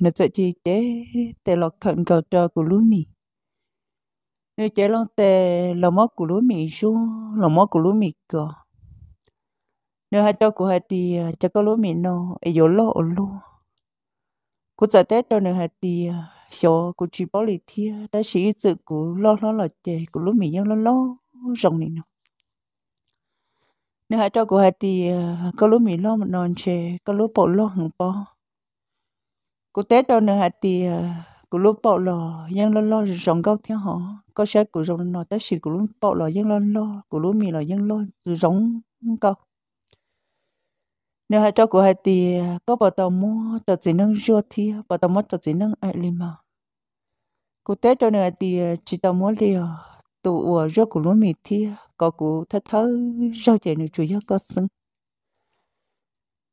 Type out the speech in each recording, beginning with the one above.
nó sợ chị chế tê lọ khẩn cầu trò của lúa mì nếu chế lòng tê lọ mó của lúa mì xu lọ mó của lúa mì cờ nếu hai trò của hai tì à, chắc có lúa mì nó ấy dỗ lọ lúa cú sợ tết trò nếu hai tì à, xô của chị bó lì thia ta sĩ dự của lọ lọ lọ chế của lúa mì nhân lọ lo rồng này nọ nếu hai trò của hai tì à, có lúa mì lọ mà non chê có lúa bộ lọ hằng bao cụ tết đâu nữa hả thì ờ, cụ lúc bậu lò dân lo lo rong gốc thiên họ có sẽ cụ rong nó tới xịt cụ lúc bậu lò dân lo lo cụ lúc mì lò dân lo rong gốc nếu hai cho cụ hai thì ờ, có bảo tàu mua cho ờ, chị nâng ruột thì bảo tàu mua cho chị nâng ai lì mà cụ tết cho nữa thì chị tàu mua liều tụ rùa của lúa mì thì có cụ thất thớ rau chè nữa chủ yếu có sưng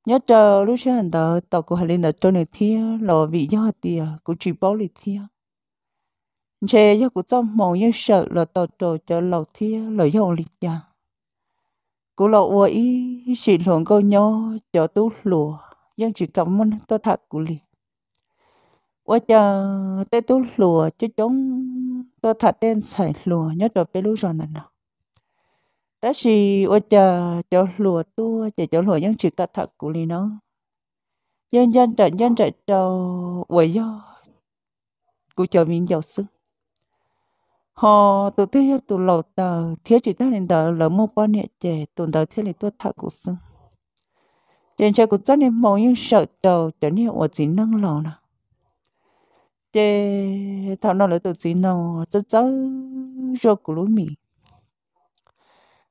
nhớ chờ lúc xưa hành tờ tàu của hà linh là trôn được thi lò vị do tìa của chỉ bao lịch thi chế do của tao mong nhớ sợ là tàu trồ chờ lò thi lò do lịch nhà của lò ua ý chỉ luận câu nhó cho tú lùa nhưng chỉ cảm ơn tôi thật của lì ua chờ tới tú lùa chứ chống tôi thật tên xảy lùa nhớ trở bé lúc rồi nè nào ta chỉ ở chợ chỗ lúa tua chờ chỗ lúa những chuyện ta thật của li nó dân dân trận dân trận đầu quậy do của chờ mình giàu sức họ tụi tôi cho tụi lầu tờ thiết chỉ ta lên tờ lỡ mua bao nhiêu trẻ tụi tờ thiết lên tôi thật của sức trên trời của dân nên mong những sợ đầu trở nên ở chỉ nâng lầu nào chế thảo nào là tụi chỉ nào rất rõ rồi của lối mình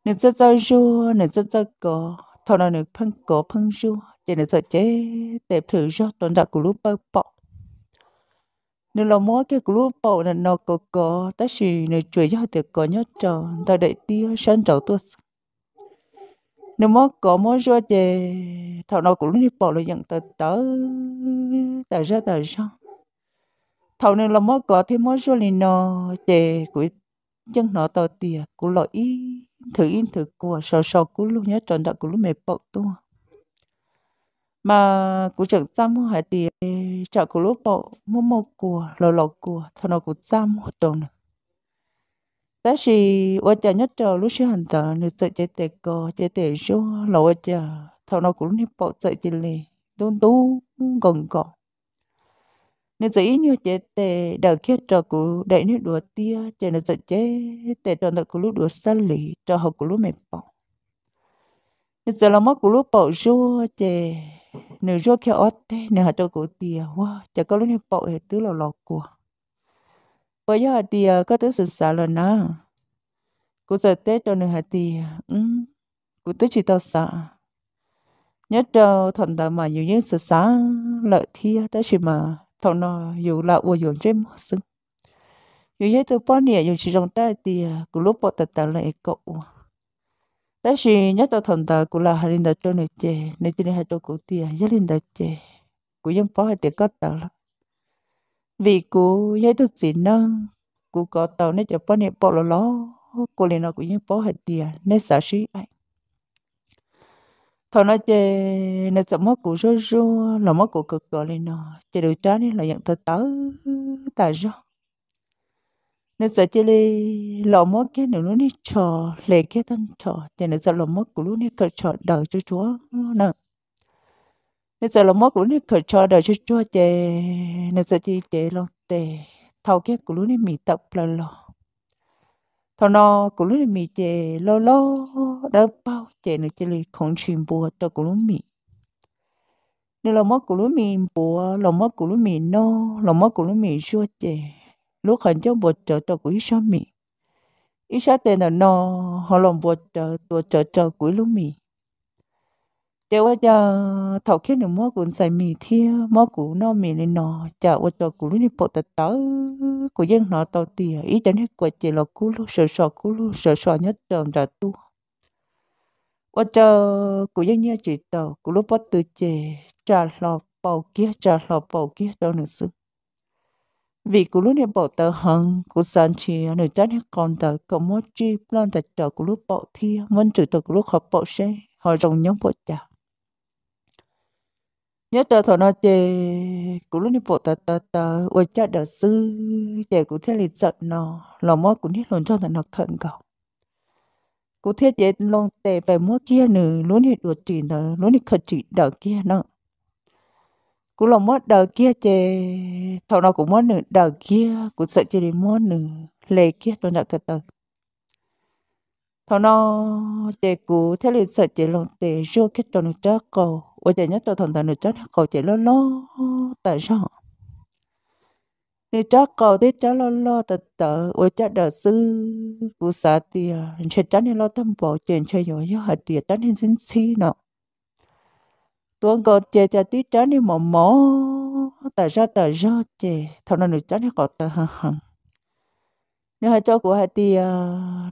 nên cho cho ru nên cho cho có thôi nó nên phân có phân ru chỉ nên sợ chế đẹp thử cho tồn tại của lúc bơ bọ nên là mỗi cái của lúc bọ là nó có có ta chỉ nên chuối cho thì có nhớ trò ta đợi tia sân trầu tôi nếu mỗi có mỗi ru chế thọ nó cũng lúc bọ là nhận tới tới tới ra tới ra thầu nên là mỗi có thì mỗi số liền nó chè của chân nó tàu tìa cú lọ y thử in thử của sò sò cú luôn nhớ tròn đạo cú lúc mệt bậu tua mà cú trưởng trăm mua hải tìa chợ cú lúc bậu mua mua của lò lò của thằng nó cú trăm mua tuần nữa ta chỉ ở chợ nhất trò lúc xưa hành tờ nữ sợ chạy tệ co chạy tệ số lò ở chợ thằng nó cú lúc bậu chạy chỉ lì đun tú gần gọn nên dĩ như chế tệ đỡ kia trò cũ để như đùa tia chế nó dạy chế tệ trò nó cũ lúc đùa xa lì trò học cũ lúc mệt bỏ nên giờ là mất cũ lúc bỏ rô chế nếu rô kia ớt tê nếu hạt trò cũ tia hoa chả có lúc như bỏ hệ tứ lò lò của bây giờ tia có tứ sự xả là nó cũ giờ tê trò nếu hạt tia ừ cũ tứ chỉ tao xả nhất trâu thần ta mà nhiều những sự xả lợi thia tới chỉ mà thọ nó dù là uo dụng chế mà sưng dù vậy từ bao nè dù chỉ trong tay thì cứ lúc bỏ tật tật lại cậu tại vì nhớ tôi thằng ta cũng là hai linh đã cho nên chè nên cho nên hai tôi cũng tiền hai linh đã chè cũng dân bỏ hai tiền có tờ lắm vì cô vậy tôi chỉ nâng cô có tàu nên cho bao nè bỏ lò lò cô liền nó cũng dân bỏ hai tiền nên sợ sĩ anh thôi nó chơi nó sợ mất của rô rô là mất của cực gọi lên nó chơi được trái này là nhận thật tớ tại sao nó sợ chơi đi lò mất cái nữa nó đi trò lệ cái thân trò chơi nó sợ lò mất của lúc này cực trò đợi cho chúa nè nó sợ lò mất của lúc này cực trò đợi cho chúa chơi nó sợ chơi chơi lòng tề thao cái của lúc này mì tập lò lò thâu nó của lúc này mì chơi lò lò đỡ bao chạy nữa chỉ lì không chìm bùa tao cũng lúc mì nếu lòng mắt của lúc mì bùa lòng mắt của lúc mì nô lòng mắt của lúc mì chua chạy lúc hành trong bùa chợ tao cũng ít sao mì ít sao tên là nô họ lòng bùa chợ tao chợ chợ của lúc mì chạy qua giờ thầu khiến nữa mắt cũng xài mì thia mắt của nó mì lên nọ chờ qua giờ của lúc đi bộ tao tớ của dân nọ tao tiền ít cho nên của chạy lọ cú lúc sợ sợ cú lúc sợ sợ nhất tròn trả tu 我这古爷爷知道，古罗伯特姐查了报 kia 查了报 kia đó nữa sự. Vì 古 lúc này bảo tờ hằng, san sản chỉ nữ trái này còn tờ có mua chi plan tờ chờ cô lúc bảo thi, muốn trừ tờ cô lúc học bảo xe, họ rồng nhóm bảo chả. Nhớ tờ thằng nó chơi, cô lúc này bảo tờ tờ tờ, ôi cha đờ sư, chè cụ thế lì giận nó, lòng mơ cũng hết lòng cho thằng nó khẩn cầu cô thiết chế long tệ về mua kia nữ luôn thì đuổi chỉ nở luôn thì khởi chỉ đỡ kia nở cô là mua đỡ kia chế thầu nào cũng mua nữ đỡ kia cô sợ chế để mua nữ lề kia tôi đã cất tờ thầu nào chè cô thế là sợ chế long tệ rô kết cho nữ chắc cầu ở chế nhất cho thằng ta nữ chắc cầu chế lo lo tại sao thì cho cầu thì cho lo lo tờ tờ ôi cho đỡ sư cụ sợ thì chơi cho nên lo tâm bộ chuyện chơi nhỏ nhỏ hạt tiền cho nên xin xí nọ tuần cầu chơi cho tí cho nên mỏ mỏ tờ ra tờ ra chơi thằng nó được cho nên cầu tờ hằng hằng nếu hai cho của hai tiền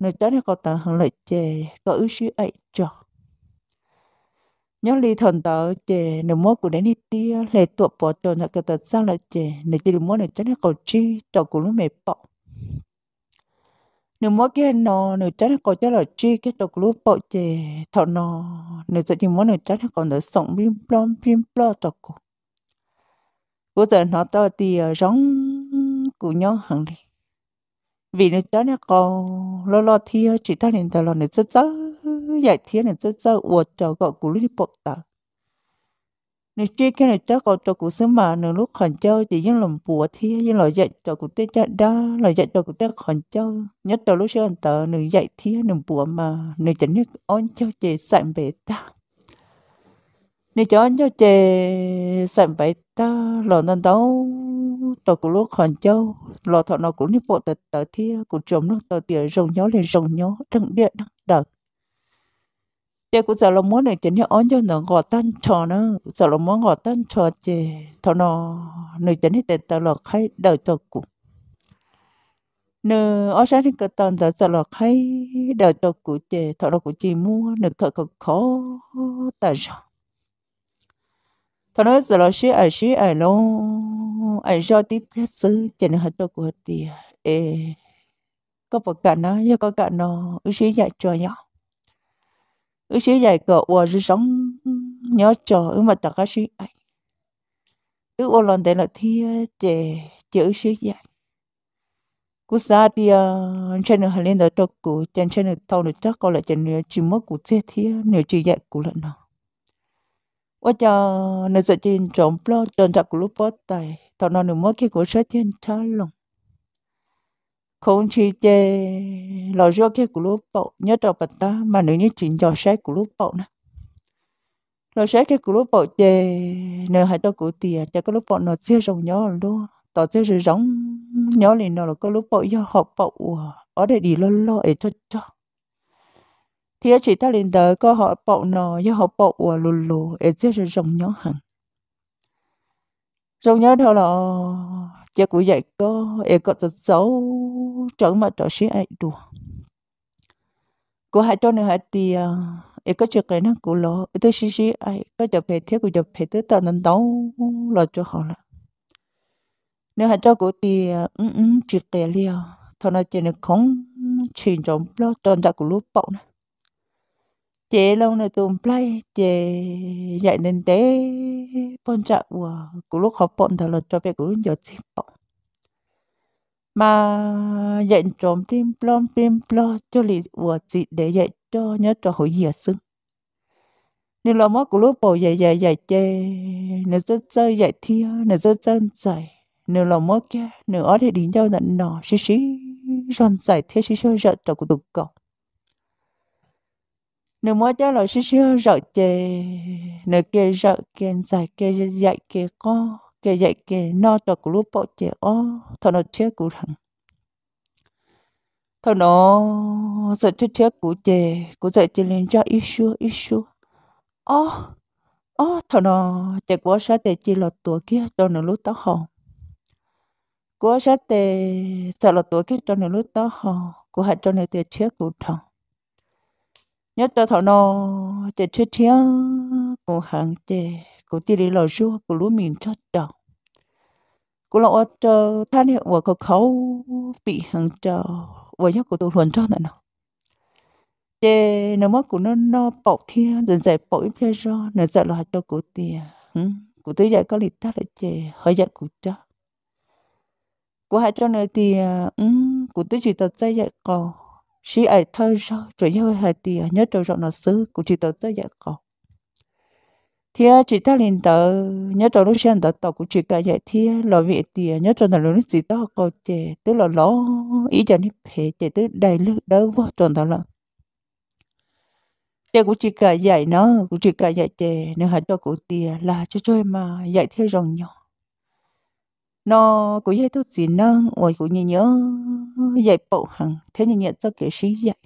nếu cho nên cầu tờ hằng lại chơi có ưu sĩ ấy cho nhớ li thần tớ chè nếu mua của đến đi tia lệ tuột bỏ tròn là cái tớ sao là chè nếu chỉ mua này chắc là cầu chi cho của lúc mệt bỏ nếu mua cái nó nếu chắc là cầu cho là chi cái tớ của lúc bỏ chè thọ nó nếu chỉ mua này chắc là còn nữa sống bim plom bim plo cho của cố giờ nó tớ tia ờ, rong của nhau hàng đi vì nó chó nó còn lo lo thia chỉ ta liền tờ lo nó rất chơi giải thia này rất rất uột cho gọi cú lúc đi bộ tờ nó chơi cái này chó còn cho cú sớm mà nếu lúc khẩn châu chỉ những lòng bùa thia những lời dạy cho cú tê chơi đó lời dạy cho cú tê khẩn châu nhất cho lúc chơi tờ nếu dạy thia nó bùa mà nếu chẳng biết ôn chơi chỉ sạn bể ta nếu cho anh cho chè sản bậy ta lòng nên đâu tờ cũng lúc hoàn châu lo thọ nó cũng nếp bộ tờ tờ thia cũng trộm nước tờ tiền rồng nhó lên rồng nhó đừng điện đợt chị cũng giờ là muốn này chị nhớ ón cho nó gọt tan trò nó giờ là muốn gọt tan trò chị thọ nó nơi chị hết tờ lọ khay đợi tờ cũ nơ ở sáng thì cơ tần giờ giờ lọ khay đợi tờ cũ chị thọ nó cũng chỉ mua nửa khờ khờ khó tờ rồi thọ nó giờ là xí ở xí ở luôn mong ai do tiếp hết xứ cho nên hết đâu của thì ê có bậc cả nó do có cả nó ước sĩ dạy cho nhỏ ước sĩ dạy cậu và rồi sống nhớ cho ước mà tao có sĩ ấy ước ô lần đấy là thi trẻ chữ ưu sĩ dạy cú xa thì trên đường lên đó cho cú trên trên đường thâu được chắc có là trên chỉ mất cú chết thi nếu chỉ dạy cú lần nào ว่าจะในสจินจอมปลอจนจากกลุ่ปอตาย thọ nó nửa mất cái cổ sơ chân cho lòng không chỉ chê lò rô kia của lúc bậu nhớ đầu bật ta mà nếu như chuyện dò sai của lúc bậu nè lo sai cái của lúc bậu chê nếu hai cho cổ tiền cho cái lúc bậu nó chia rồng nhỏ luôn tao chia rồi rồng nhỏ liền nó là cái lúc bậu do họ bậu ở đây đi lo lo ấy e cho cho thì chỉ ta liền tới có họ bậu nó do họ bậu lù lù ấy chia rồi rồng nhỏ hẳn rồi nhớ đâu là chắc cũng vậy có em có thật xấu chẳng mà trở sĩ ai đùa cô hai cho nữa hai thì em à, có chuyện cái nó cũng lo tôi xí xí ai có chụp hình thiết cũng chụp hình tới tận đến đâu là cho họ là nếu hai cho cô thì ừ ừ chuyện tiền liền thôi nó chỉ là không chỉ trong lo tròn ra của lúc bậu này chế lâu này tụm play chế dạy nên tế bọn chạ của cú lúc học bọn thở lột cho bé cú lúc giờ chỉ bọn mà dạy trộm tim plom tim plo cho lì của chị để dạy cho nhớ cho hồi hiệp sưng nên là mất cú lúc bầu dạy dạy dạy chê nó rất chơi dạy thiêu nó rất chân dạy nếu là mất kia nếu ở thì đến đâu nhận nọ xí xí ròn dạy thế xí xí rợt cho cú tục cậu nếu mỗi cho lo xíu xíu rồi chê nếu kia rồi kia giải kia dạy kia có kia dạy kia no cho cụ lúc bỏ chê ô thôi nó chết cụ thằng thôi nó sợ chết chết cụ chê cụ dạy chê lên cho ít xíu ít xíu ô ô thôi nó chê quá sao để chê lọt tuổi kia cho nó lúc tao hồn quá sao để sợ lọt tuổi kia cho nó lúc tao hồn cụ hãy cho nó tiền chết cụ thằng nhớ tao thọ nó để chơi chơi cô hàng để cô đi đi lò rùa cô lúa mình cho chồng cô lọ cho than hiệu của cô khấu bị hàng chờ với nhớ của tôi luận cho nữa nào để nó mất của nó nó bỏ thiên dần dần bỏ ít chơi rồi nó sợ là cho cô tiền à. cô tới dạy có lịch tắt lại chè hơi dạy cô cho à. cô hãy cho nơi tiền, ừ cô tới chỉ tập dạy dạy cô sĩ ai thơ ra rồi yêu hai tì nhớ trâu rộng nó xứ cũng chỉ tớ tới dạ cọ thì chỉ ta liền tớ nhớ trâu lúc xem tớ tớ cũng chỉ cả dạy thì lo vị tì nhớ trâu nó lúc gì tớ có chè tức là lo ý cho nên phê chè tức đầy lực đỡ vô tròn tớ là chè cũng chỉ cả dạy nó cũng chỉ cả dạy chè nếu hãy cho cụ tì là cho chơi mà dạy theo rồng nhỏ nó cũng như tôi gì nâng ôi cũng như nhớ dạy bộ hàng thế như nhận cho kể sĩ dạy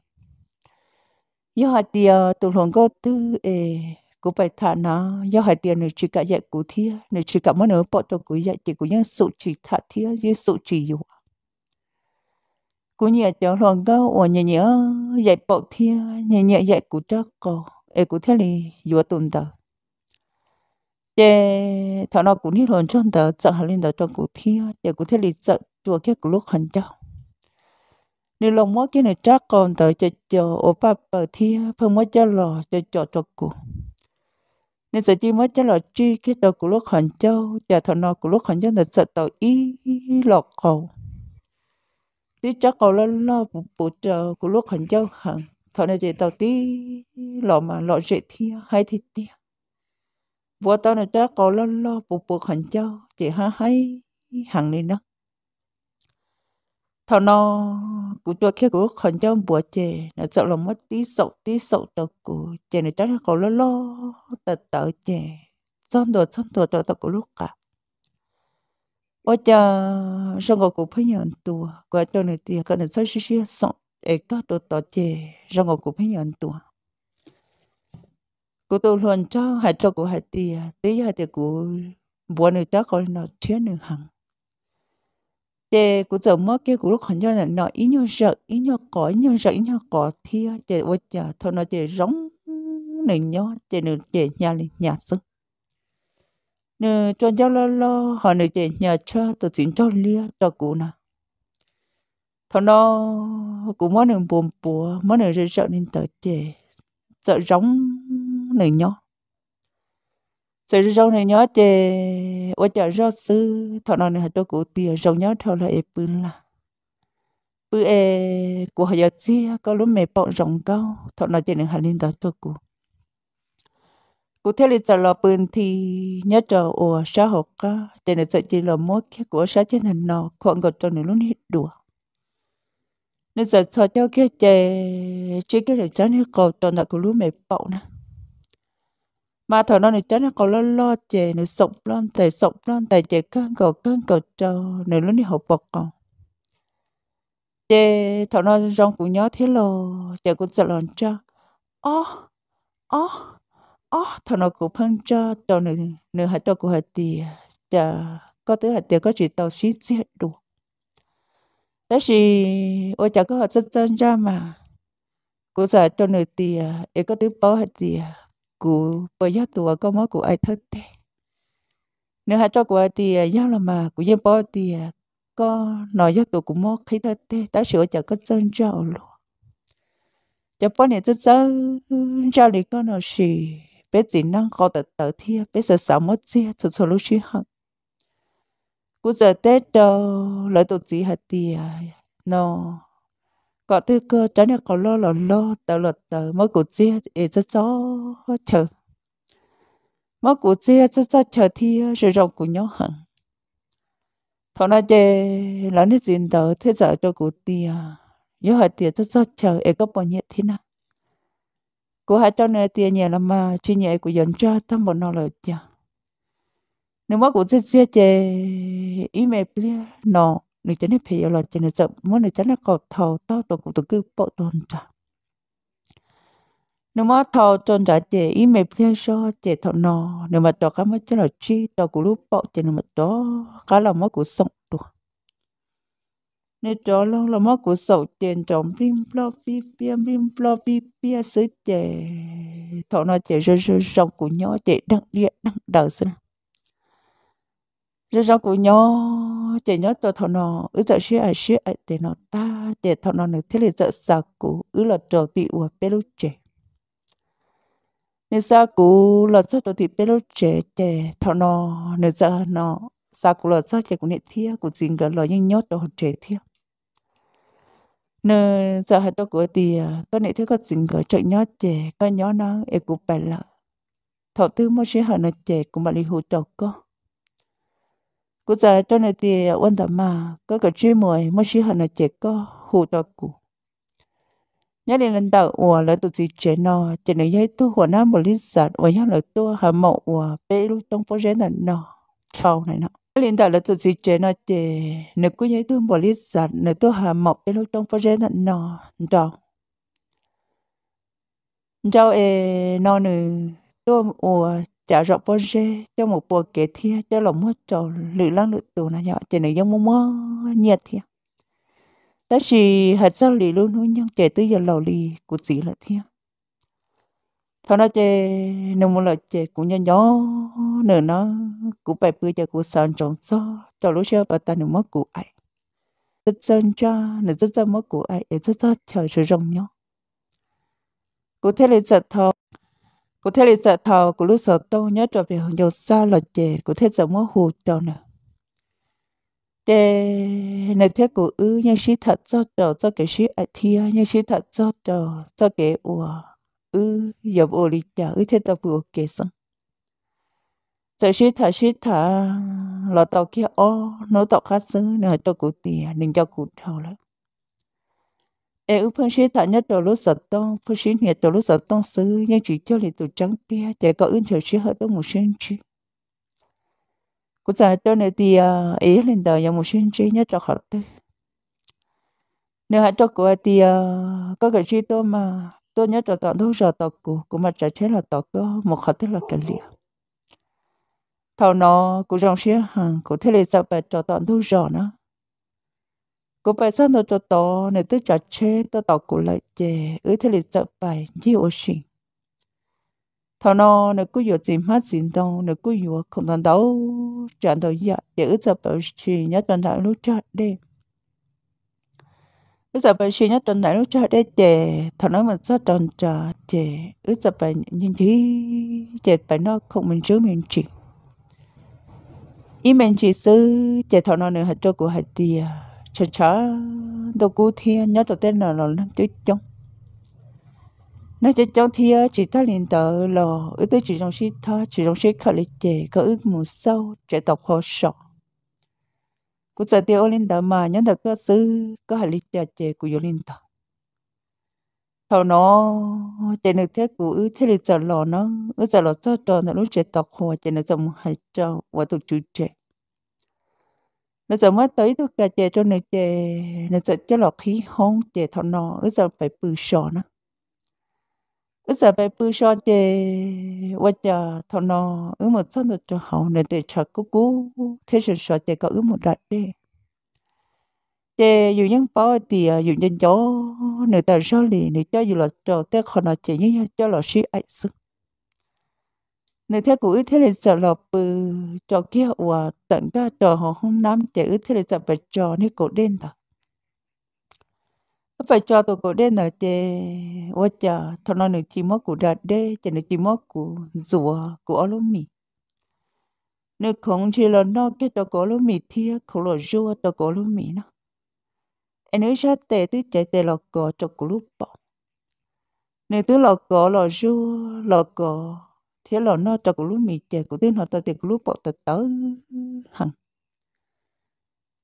do hai tiền tụ hồn cô tư ê cũng phải thả nó do hai tiền này chỉ cả dạy cụ thiê, này chỉ cả món ở bộ cho cụ dạy thì cũng nhân sự chỉ thả thiê, với sự chỉ dụ cũng như cho hồn cô ôi nhớ nhớ dạy bộ thiê, nhớ nhớ dạy cụ cho cô ê cụ thế này dụ tụn đời chế thọ nó cũng như hồn trong tờ chợ hẳn lên tờ trong cụ thi để cụ thi lì chợ chùa kia cụ lúc hẳn chào nếu lòng mỗi cái này chắc còn tờ chợ chờ ô ba bờ thi phương mỗi chờ lò chờ chờ chợ cụ nên giờ chỉ mới chờ lò chi cái tờ cụ lúc hẳn chào chế thọ nó cụ lúc hẳn chào là chợ tờ ý lọ cầu tí chắc cầu lo lo bù bù chờ cụ lúc hẳn chào hàng thọ này chỉ tờ tí lọ mà lọ rễ thi hay thì tiếc vua tao này chắc có lo lo buộc buộc hẳn cho chỉ ha hay hẳn đi nó thằng nó cũng cho khi cũng hẳn cho bữa chè nó sợ là mất tí sậu tí sậu tao cụ chè này chắc có lo lo tờ tờ chè xong đồ xong đồ tao tao cũng lúc cả ôi cha xong rồi cũng phải nhận tùa qua cho này tiền cái này sao xí xí sậu ấy có đồ tờ chè xong rồi cũng phải nhận tùa cô tôi luôn cho hai cho cô hai tia tí hai tia cô buồn nữa cho cô nó chết nữa hằng để cô giờ mất cái cô lúc còn cho là nó ít nhau sợ ít nhau có ít nhau sợ ít nhau có thì để ôi chà thôi nó để rống này nhó để nữa để nhà lên nhà sức nè cho cho lo lo họ nè để nhà cho tôi xin cho lia cho cô nè, thôi nó cũng mất nửa buồn buồn mất nửa rơi sợ nên tớ chè sợ giống này nhỏ sự rau này nhỏ chè ôi chả rau sư thọ nào này tôi cụ tiền rau nhỏ thọ là ép bự là bự e của họ giờ chia có lúc mẹ bỏ rồng cao thọ nào chè này hà linh đó cho cụ cụ thế là giờ là bự thì nhớ cho ủa xã học ca chè này sợ chỉ là mốt cái của xã trên thành nọ khoảng gọt cho nữa lúc hết đùa nên giờ cho cho cái chè chỉ cái này cháu này cầu cho nó cụ lúc mẹ bỏ nè mà thằng nó này chết nó còn lo lo chè này sụp lên tài sụp lên tài chè cơn cầu cơn cầu trò này lúc này học bậc còn chè thằng nó rong cũng nhớ thế lo chè cũng sợ lòn cho ó ó ó thằng nó cũng phân cho cho nửa nửa hạt cho của hạt tiền chà có thứ hạt tiền có chỉ tàu xí chết đủ đó là, ôi chả có hạt chân chân ra mà cũng sợ cho nửa tiền ấy có thứ bao hạt tiền cụ bây giờ tụi có mỗi cụ ai thất thế nếu hai cho cụ thì à, giao là mà cụ dân bỏ à, thì có nói giấc tụi cũng mỗi khi thất thế ta sửa cho có dân trâu luôn cho bọn này rất dân trâu thì có nói gì bé chỉ năng khó tự tự thiê bé sợ sợ mất chia thật sự lúc chứ hận cụ giờ tết đâu ờ, lấy tụi chỉ hạt tiền à, nó có tư cơ trở nên có lo lo lo tờ lột tờ mỗi cụ chia để cho cho chờ mỗi cụ chia cho cho chờ thì rồi ờ, rộng của nhau hẳn thôi nói chơi là nên xin tờ thế giờ cho cụ tia nhớ hỏi tia cho cho chờ để có bao nhiêu thế nào cụ hai cho nên tia nhẹ là mà chỉ nhẹ của dân cho tâm bọn nó là chờ nếu mỗi cụ chia chia chê ý mẹ bia nó nơi chân này phải là chân này rộng muốn nơi chân này có thầu to tổ cụ tổ cư bộ tôn trả nếu mà thầu tôn trả chị ý mẹ phía so chị thầu nò nếu mà tổ cá mới chân là chi tổ cụ lúc bộ chân nếu mà tổ cá là mất cụ sống được nếu chỗ lâu là mất cụ sầu tiền trộm bim blo bi bia bim blo bi bia sứ chị thầu nò chị rơi rơi rồng cụ nhỏ chị đăng điện đăng đầu xưa rơi rồng cụ nhỏ chỉ nhớ cho thọ nó ứ giờ xí ở xí ở để nó ta để thọ nó nữa thế là giờ sợ cũ ứ là trò tị của peluche lúc trẻ nên sợ cũ là sợ trò tị peluche lúc trẻ trẻ thọ nó nên giờ nó sợ cũ là sợ trẻ cũng nên thia cũng dính gần là nhưng nhớ cho trẻ thia nên giờ hai đó của tì có nên thia có dính gần trời nhớ trẻ có nhớ nó em cũng phải là thọ tư mới xí họ nó trẻ cũng mà đi hỗ trợ con cú giờ cho nên thì quan tâm mà có cái chuyện mới mới chỉ hơn là chỉ có hù cho cụ nhớ đến lần đầu ủa là tụi gì chế nó chỉ này dây tôi hồn nam một lít giật và nhớ là tu hà mộ ủa bê lúc trong phố rẽ là nó sau này nó lần đầu là tôi chỉ chế nó chỉ nếu cứ dây tôi một lít giật nếu tu hà mộ bê lúc trong phố rẽ là nó đâu đâu ê nó nữa tôi ủa chả rõ bơ rê cho một bộ kế thia cho lòng mất trò lự lăng lự tù nà nhỏ chỉ nữ giống mơ mơ nhiệt thia ta xì hạt sao lì luôn nuôi nhưng trẻ tư giờ lầu lì của chị là thia thôi nó chè nếu muốn là chè cũng nhỏ nhỏ nửa nó cũng phải bươi cho cũng sàn tròn so cho lúc xưa bà ta nửa mất của ai rất dân cho nửa rất dân mất của ấy rất rất chờ sự rồng nhỏ cụ thể là thật thôi cụ thể là sợ thọ cụ lúc sợ tô nhớ trở về nhiều xa là chè cụ thể sợ mua hù cho nè chè này thế cụ ư nhân sĩ thật cho trò cho cái sĩ ở thia nhân sĩ thật cho trò cho cái ủa ư dọc ủa lý chả ư thế tập ủa kể xong sợ sĩ thật sĩ thật là tao kia ô nó tao khác xứ nên cho cụ tiền nên cho cụ thầu lại ê u phân sinh thả nhất đồ lúc sật tông phân sinh nhiệt đồ lúc sật tông sư nhưng chỉ cho lì tụ trắng tia chạy có ưn chờ xí hợp tông một sinh chi cú giờ cho này thì à, ý lên đời nhà một sinh chi nhất cho khẩu tư nếu hạ cho của thì à, có cái chi tôi mà tôi nhớ cho tọt đâu giờ tọt cú cũng mà trả chế là tọt có một khẩu tư là cái liều thầu nó cú dòng xí hàng cú thế là sao phải cho tọt đâu giờ nữa cô bài sang nó cho to này tới chả chế tao tao cụ lại chè ứ thế lịch sợ bài nhiều ô xin thọ nó nó cứ vừa tìm hết xin đâu nó cứ vừa không thằng đâu chẳng đầu giờ để ứ sợ bảo chỉ nhớ tuần thảo lúc chợ đi ứ sợ bảo chỉ nhớ tuần thảo lúc chợ đi chè thọ nó mình sợ tuần chợ chè ứ sợ bảo nhân thấy chè bảo nó không mình chứ mình chỉ ý mình chỉ sư chè thọ nó nữa hạt cho của hạt tiền chả chả đồ cú thiên nhớ đồ tên là là lăng chơi chông nó chơi chông thiên chỉ ta liền tờ lò ư tới chỉ trong sĩ tha chỉ trong sĩ khởi lịch chế có ước mù sâu trẻ tộc khó sọ cú sợ tiêu lên tờ mà nhớ thật cơ sư có hạt lịch chế chế của yêu lên tờ thầu nó chế nước thế của ư thế lịch giờ lò nó ư giờ lò cho tròn là lúc trẻ tộc khó chế nước giờ mù hạt cho và tụ chú chế nó giờ mới tới tôi cả chè cho nó chè nó giờ cho lọ khí hong chè thọ nọ nó giờ phải bự sò nó nó giờ phải bự sò chè qua chè thọ nọ ứ một sân được cho hậu này để chợ cú cú thế rồi sò chè có ứ một đặt đi chè dù nhân bao thì à, dù nhân chó nửa tờ số lì nửa cho dù là cho tết khó nọ chè như cho lọ sĩ ấy sức ในเทกูเทเลจหลบปือจอเกี้ยวตันก็จอหอห้องน้ำเจอเทเลจไปจอนี่กดเด่นต่อไปจอตัวกดเด่นเนอเจว่าจะทนหนึ่งจีมอกูดัดเด้จะหนึ่งจีมอกูจัวกูอารมณ์มีนึกของชีลนอกแค่ตัวกูอารมณ์มีเทียเขาหลอจัวตัวกูอารมณ์มีเนาะไอ้นึกชาเตะที่ใจเตะหลอกกอจอกูรูปปอเนื้อตัวหลอกกอหลอกจัวหลอกกอ thế là nó cho cái lúc mì chè của tiên họ ta thì cái lúc bỏ tật tớ hằng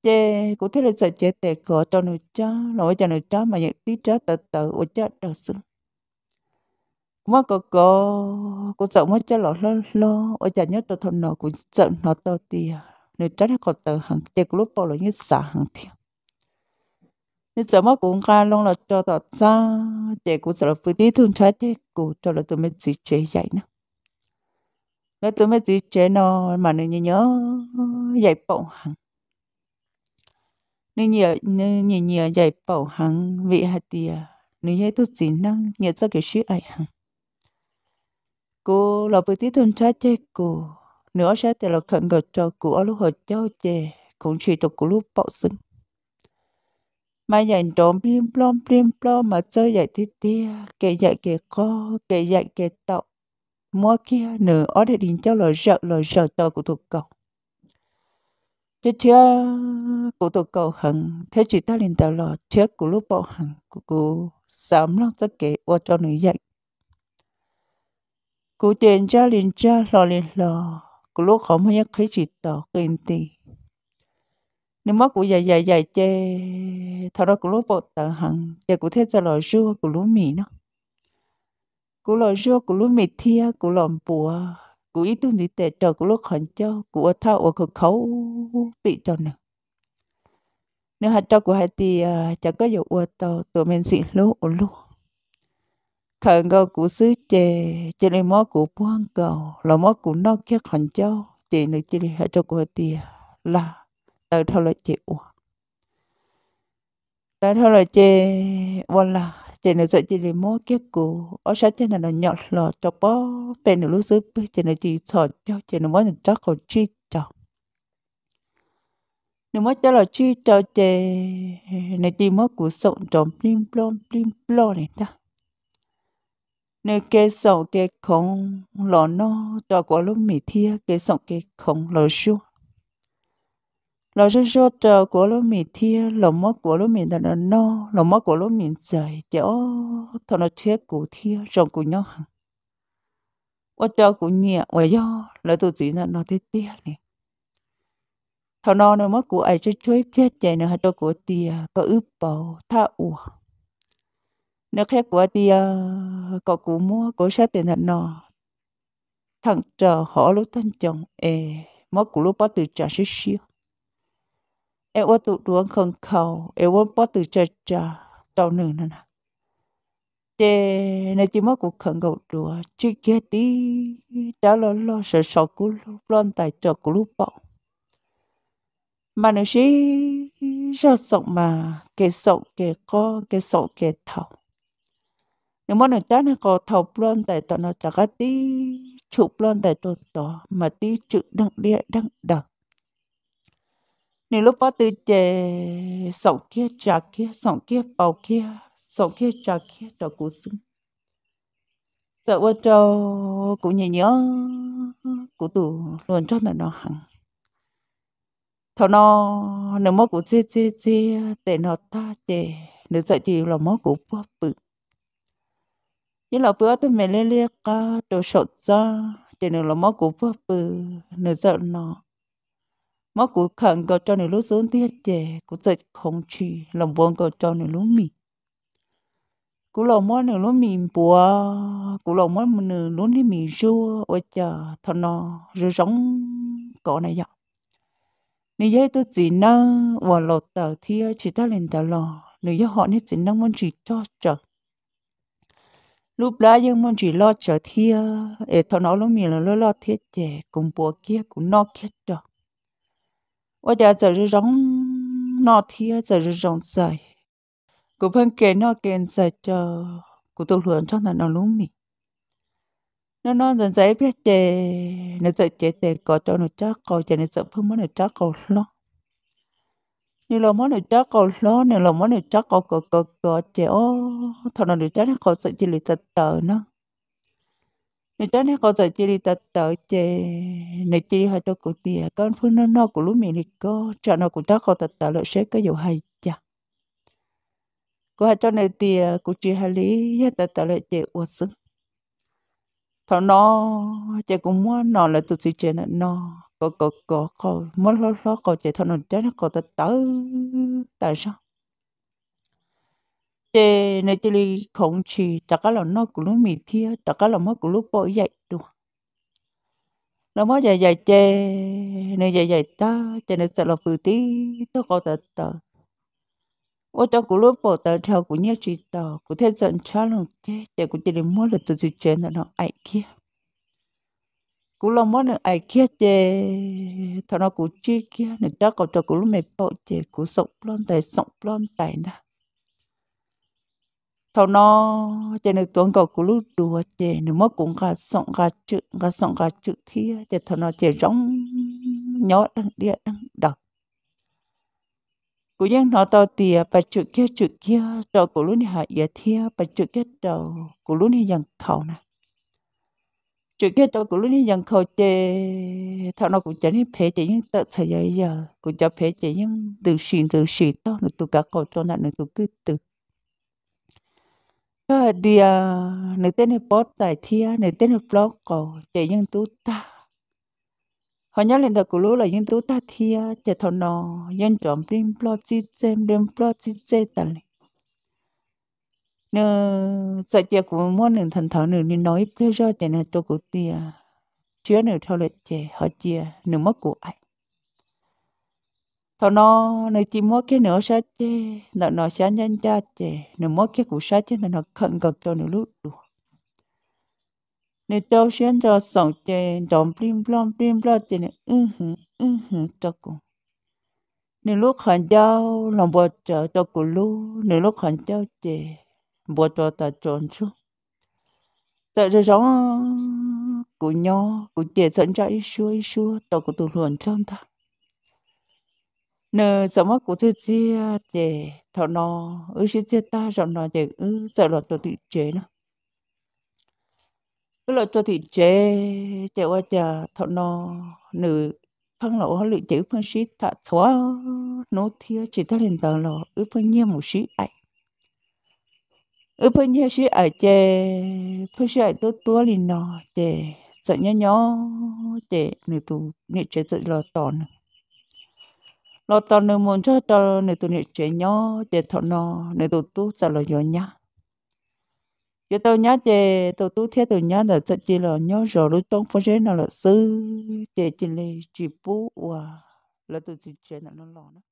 chè của thế là sợ chè tè cỏ cho nó cho nó cho nó cho mà những tí cho tật tớ ở cho đỡ sự mà có có có sợ mà cho lọ lo lọ ở chả nhớ cho thằng à, nó cũng sợ nó to tìa nếu chắc là còn tờ hàng chè của lúc bỏ là như xả hàng thiệt nên sợ mất cũng ra luôn là cho tỏ xa chè cũng sợ là phải đi thương trái chè cũng cho là tụi mình chỉ chế dạy nữa Nói tôi mới chỉ chế nó mà nó nhớ nhớ dạy bậu hằng. Nó nhớ nó nhớ nhớ dạy bậu hằng vị hạt tìa. Nó nhớ tôi chỉ năng nhớ cho cái sự ảnh, hằng. Cô là bởi tí thôn trái chê cô. Nữa sẽ tìa là khẩn gật cho cô ở lúc hồi cháu chê. Cũng chỉ được cô lúc bậu xứng. Mà dạy trộm blim blom blim blom mà chơi dạy thế tía. Kể dạy kể co, kể dạy kể tậu mua kia nửa ở đây đình cho lời sợ lời sợ tờ của thuộc cầu chứ chưa của thuộc cầu hằng thế chỉ ta liền tờ lò chết của lúc bộ hằng của cô sớm lắm tất kể ô cho nữ dạy cô tiền cho liền cho lò liền lò của lúc không hay khí chỉ tờ kinh tì nếu mà của dài dài dài chê thọ đó của lúc bộ tờ hằng chê của thế cho lò rua của lúc mì nó cú lo rô cú lu mệt thia cú lòm bùa cú ít tuần đi tệ trợ cú lúc hận cho cú ở thao ở khẩu khẩu bị cho nè nếu hạt cho cú hai thì chẳng có dụ ở tàu tụi mình xịn lú ở lú khởi ngô cú xứ chè chè lên mó cú buông cầu à, là mó cú nó kia hận cho chè nữ chị hạt cho cú hai thì là tới thao là chè uổng tới thao là chị vâng chỉ là sợ chỉ là mua cái cổ ở sát chỉ là nó lọ cho bò bên nó lúc xưa chỉ là chỉ sợ cho chỉ là mua cho còn chi cho nếu mua cho là chi cho chỉ nó chỉ mua cụ sộn trộm plim plom plim plom này ta nếu cái sộn cái không lọ nó cho quả lúc mì thia cái sộn cái không lọ xuống lo rơ rơ trờ của lo mì thia lo mơ của lo mì là no lo mơ của lo mi trời chỗ thọ nó chia cụ thia rồng cụ nhau hằng ô cho cụ nhẹ ô do lỡ tụ chỉ là nó thế tia này, thọ nó nó mơ cụ ai chơi chơi biết chạy nữa cho cụ tia có ướp bầu tha ua nó khác của tia có cụ mua có sẽ tiền thật nó thằng chờ họ lúc thân chồng ê mơ cụ lúc bắt từ trả xíu xíu เอว่าตุดวงคนเขาเอว่าป้อตุจะจะตอนหนึ่งนั่นนะเจในจิมว่ากูเขินกูดัวชิเกตีจ้าล้อล้อเสสกูปล้นแต่จอกูลูกปองมาหนึ่งสิชอบส่งมาเกส่งเกก็เกส่งเกเท่าหนึ่งวันหนึ่งจ้าเนี่ยก็เท่าปล้นแต่ตอนนั้นจากตีฉุบปล้นแต่ตัวต่อมาตีจุดดังเดียดังดัง你 lúc bắt từ chè sầu kia trà kia sầu kia bầu kia sầu kia trà kia đó cú xưng sợ qua cho cú nhẹ nhớ cú tủ luôn cho là nó hằng thọ nó nếu mất cú chê chê chê để nó ta chè nếu sợ chỉ là mất cú bắp bự như là bữa tôi mẹ lê lê ca đồ sọt ra để nếu là mất cú bắp bự nếu sợ nó mà cụ khẩn có cho nên lúc xuống tiết chè cụ giật không chi lòng vốn có cho nên lúc mì cụ lòng mỗi nửa lúc mì bùa cụ lòng mỗi nửa lúc đi mì xua, ôi chờ thằng nó rồi sống cổ này vậy nếu vậy tôi chỉ nơ và lột tờ thia chỉ ta lên tờ lò nếu vậy họ nên chỉ nâng muốn chỉ cho chờ lúc đó nhưng muốn chỉ lo chờ thia để thằng nó lúc mì là lo lo thiết chè cùng bùa kia cũng no kia chờ 我家在这种那天在这种在，古盆给那给在这古都轮上的那路米，那那人在别的，那在别的搞到那家搞的那在碰么那家搞了。你老母你家搞了，你老母你家搞搞搞搞，这哦，他那你家那搞在这里在等呢。nè cho nên có giờ chỉ đi tật tớ chê nè chỉ đi hai cho cụ tìa con phương nó nó của lúc mình thì có cho nó cũng ta có tật tớ lợi sẽ có dầu hay chả cô hai cho nên tìa cụ chỉ hai lý hết tật tớ lợi chê uất sức thọ nó chê cũng muốn nó là tụt sĩ chê nó nó có có có có muốn lo lo có chê thọ nó cho nó có tật tớ tại sao chế nơi chỉ li không chỉ tất cả là nó cũng lúc mì thia tất cả là mất cũng lúc bỏ dậy được nó mới dạy dạy chế nơi dạy dạy ta chế nơi sợ là phù tí tôi có tờ tờ ô cho cũng lúc bỏ tờ theo cũng nhớ chỉ tờ cũng thấy giận cha lòng chế chế cũng chỉ là mua là từ từ chế là nó ai kia cũng lo món ai kia chế thằng nó cũng chi kia nên chắc còn cho cũng lúc mệt bỏ chế cũng sống lon tài sống lon tài nè thâu nó cho nên tuấn cầu của lúc đùa chè nếu mất cũng gà sọn gà chữ gà sọn gà chữ kia thì thâu nó chè rong nhỏ đằng địa đằng đọc cũng dân nó tao tìa và chữ kia chữ kia cho của lúc này hạ yết thia và chữ kia cho của lúc này dần khẩu nè chữ kia cho của lúc này dần khẩu chè thâu nó cũng chẳng hết phê chè nhưng tự xảy giờ cũng cho phê chè nhưng từ xin từ xin to nó tụ cả khẩu cho nó nó tụ cứ từ là đi nửa tên hiệp bót tại thia nửa tên hiệp lót cổ chạy nhân tú ta họ nhớ lên thật của lũ là nhân tú ta thia chạy thọ nọ nhân trộm đêm lo chi chém đêm lo chi chê tà lì nơ sợ chạy của mua nửa thần thọ nửa nên nói bây giờ chạy nè cho của tia à. chứa nửa thao lệ chạy họ chia à, nửa mất của ai tho nó nơi chỉ mua cái nửa sa chê nợ nó sa nhân cha chê nửa mua cái củ sa chê nó nọ khẩn cực cho nửa lúc đủ nửa cho xuyên cho sòng chê đom blim blom blim blom chê nửa ư ừ hử ư ừ hử cho cùng nửa lúc khẩn giao lòng bò chờ cho cụ lu nửa lúc khẩn giao chê bò cho ta tròn xuống tại rồi giống của nhỏ của chê sẵn cho ít xua ít xua tao cụ tụ luận trong ta nờ giờ mắt của tôi chia à, để thọ nó ư chia chia ta rồi nó để ư giờ là tôi tự chế nó ư là tôi tự chế chế qua chờ thọ nó nữ phân lộ hóa lựa chữ phân sĩ ta xóa nó thiếu chỉ ta lên tờ lò ư phân nhiên một sĩ ấy ư phân nhiên sĩ ấy chế phân sĩ ấy tôi tua lên nó chế sợ nhớ nhớ chế nữ tu nữ chế tự lò tỏ nữa nó to nơi muốn cho to nơi tôi nít trẻ nhỏ trẻ thọ nó nơi tụi tú sợ là nhỏ nhá giờ tôi nhá để tôi tu thế tôi nhá là sợ chỉ là nhỏ rồi lúc trong phong chế nó là sư để chỉ là chỉ bố và là tụi trẻ nó lo nữa.